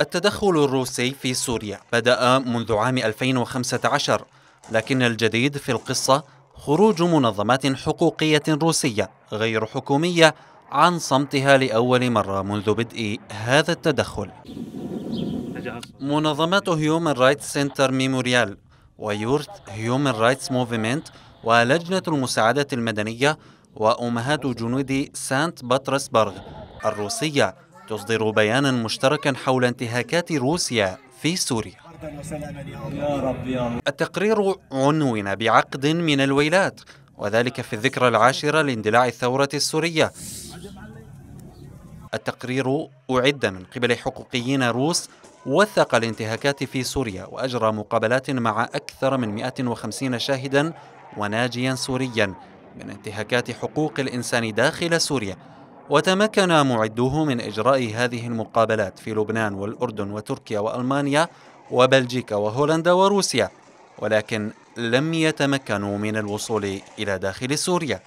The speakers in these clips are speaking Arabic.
التدخل الروسي في سوريا بدأ منذ عام 2015 لكن الجديد في القصة خروج منظمات حقوقية روسية غير حكومية عن صمتها لأول مرة منذ بدء هذا التدخل منظمات هيومن رايتس سنتر ميموريال ويورث هيومن رايتس موفيمنت ولجنة المساعدة المدنية وأمهات جنود سانت بطرسبرغ الروسية تصدر بيانا مشتركا حول انتهاكات روسيا في سوريا التقرير عنون بعقد من الويلات وذلك في الذكرى العاشرة لاندلاع الثورة السورية التقرير أعد من قبل حقوقيين روس وثق الانتهاكات في سوريا وأجرى مقابلات مع أكثر من 150 شاهدا وناجيا سوريا من انتهاكات حقوق الإنسان داخل سوريا وتمكن معدوه من إجراء هذه المقابلات في لبنان والأردن وتركيا وألمانيا وبلجيكا وهولندا وروسيا ولكن لم يتمكنوا من الوصول إلى داخل سوريا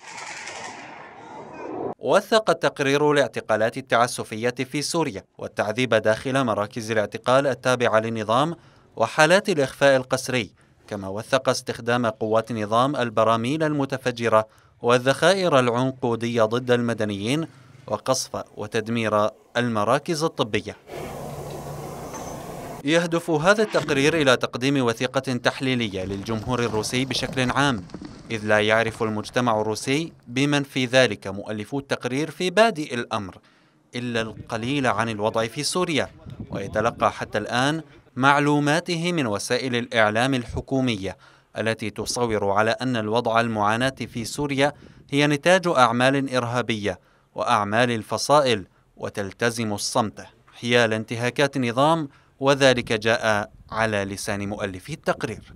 وثق التقرير الاعتقالات التعسفية في سوريا والتعذيب داخل مراكز الاعتقال التابعة للنظام وحالات الإخفاء القسري كما وثق استخدام قوات نظام البراميل المتفجرة والذخائر العنقودية ضد المدنيين وقصف وتدمير المراكز الطبية يهدف هذا التقرير إلى تقديم وثيقة تحليلية للجمهور الروسي بشكل عام إذ لا يعرف المجتمع الروسي بمن في ذلك مؤلفو التقرير في بادئ الأمر إلا القليل عن الوضع في سوريا ويتلقى حتى الآن معلوماته من وسائل الإعلام الحكومية التي تصور على أن الوضع المعاناة في سوريا هي نتاج أعمال إرهابية وأعمال الفصائل وتلتزم الصمت حيال انتهاكات النظام وذلك جاء على لسان مؤلفي التقرير